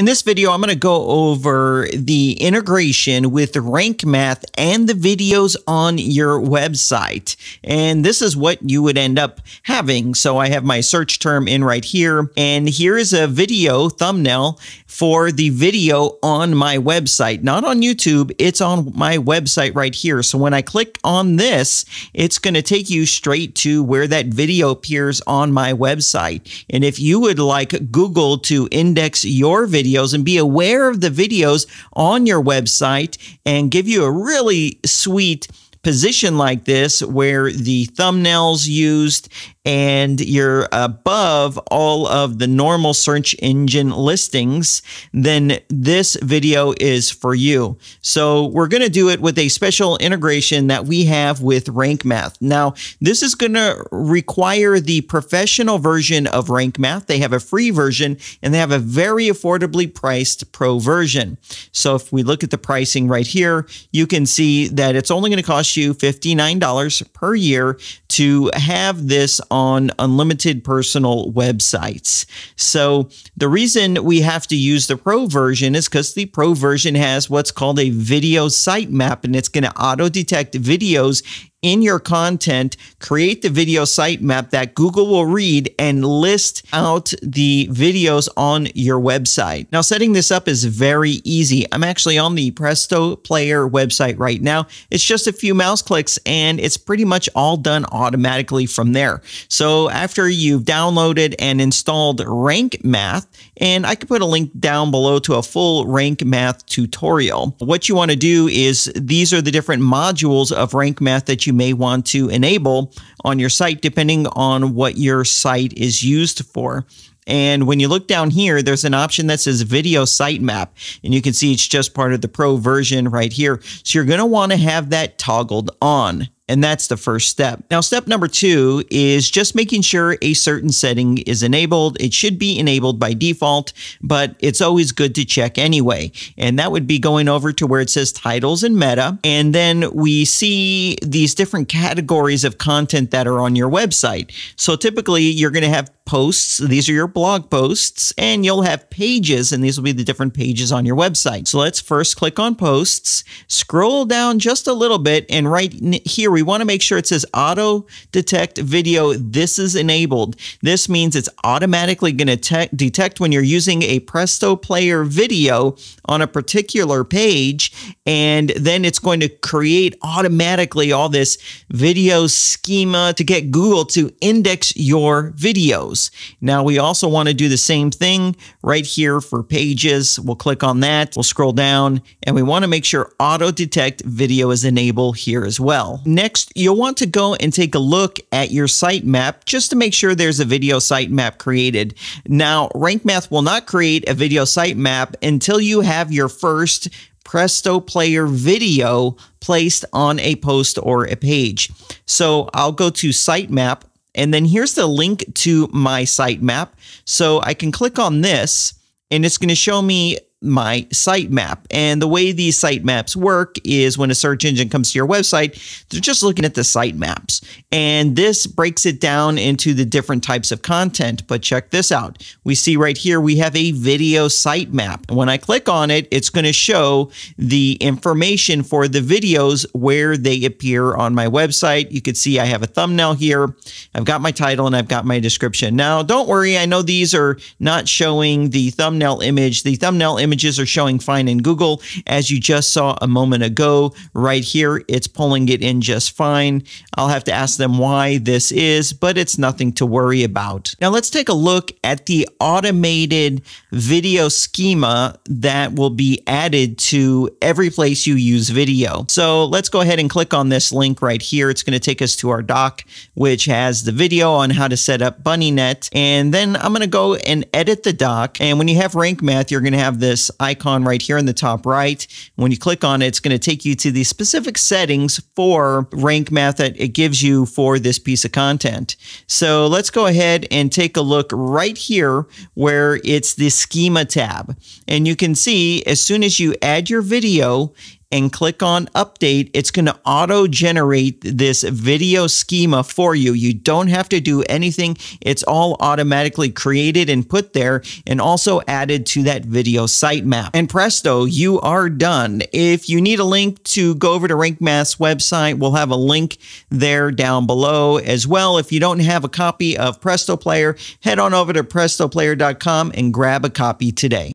In this video, I'm going to go over the integration with Rank Math and the videos on your website. And this is what you would end up having. So I have my search term in right here. And here is a video thumbnail for the video on my website, not on YouTube. It's on my website right here. So when I click on this, it's going to take you straight to where that video appears on my website. And if you would like Google to index your video, videos and be aware of the videos on your website and give you a really sweet position like this where the thumbnails used and you're above all of the normal search engine listings, then this video is for you. So we're going to do it with a special integration that we have with Rank Math. Now, this is going to require the professional version of Rank Math. They have a free version and they have a very affordably priced pro version. So if we look at the pricing right here, you can see that it's only going to cost you $59 per year to have this on unlimited personal websites. So the reason we have to use the pro version is because the pro version has what's called a video sitemap and it's going to auto detect videos in your content, create the video sitemap that Google will read and list out the videos on your website. Now, setting this up is very easy. I'm actually on the Presto Player website right now. It's just a few mouse clicks and it's pretty much all done automatically from there. So after you've downloaded and installed Rank Math, and I could put a link down below to a full Rank Math tutorial. What you want to do is these are the different modules of Rank Math that you you may want to enable on your site, depending on what your site is used for. And when you look down here, there's an option that says video sitemap. And you can see it's just part of the pro version right here. So you're going to want to have that toggled on. And that's the first step. Now, step number two is just making sure a certain setting is enabled. It should be enabled by default, but it's always good to check anyway. And that would be going over to where it says titles and meta. And then we see these different categories of content that are on your website. So typically you're going to have posts. These are your blog posts and you'll have pages and these will be the different pages on your website. So let's first click on posts, scroll down just a little bit and right here we we want to make sure it says auto detect video. This is enabled. This means it's automatically going to detect when you're using a Presto Player video on a particular page and then it's going to create automatically all this video schema to get Google to index your videos. Now, we also want to do the same thing right here for pages. We'll click on that, we'll scroll down, and we want to make sure auto detect video is enabled here as well. Next, you'll want to go and take a look at your sitemap just to make sure there's a video sitemap created. Now, Rank Math will not create a video sitemap until you have your first Presto Player video placed on a post or a page. So I'll go to sitemap, and then here's the link to my sitemap. So I can click on this, and it's going to show me my sitemap. And the way these sitemaps work is when a search engine comes to your website, they're just looking at the sitemaps. And this breaks it down into the different types of content. But check this out. We see right here we have a video sitemap. And when I click on it, it's going to show the information for the videos where they appear on my website. You can see I have a thumbnail here. I've got my title and I've got my description. Now, don't worry, I know these are not showing the thumbnail image. The thumbnail image images are showing fine in Google. As you just saw a moment ago, right here, it's pulling it in just fine. I'll have to ask them why this is, but it's nothing to worry about. Now let's take a look at the automated video schema that will be added to every place you use video. So let's go ahead and click on this link right here. It's going to take us to our doc, which has the video on how to set up BunnyNet. And then I'm going to go and edit the doc. And when you have rank math, you're going to have this this icon right here in the top right. When you click on it, it's going to take you to the specific settings for rank math that it gives you for this piece of content. So let's go ahead and take a look right here where it's the schema tab. And you can see as soon as you add your video, and click on update, it's going to auto generate this video schema for you. You don't have to do anything. It's all automatically created and put there and also added to that video sitemap. And presto, you are done. If you need a link to go over to Rank Math's website, we'll have a link there down below as well. If you don't have a copy of Presto Player, head on over to prestoplayer.com and grab a copy today.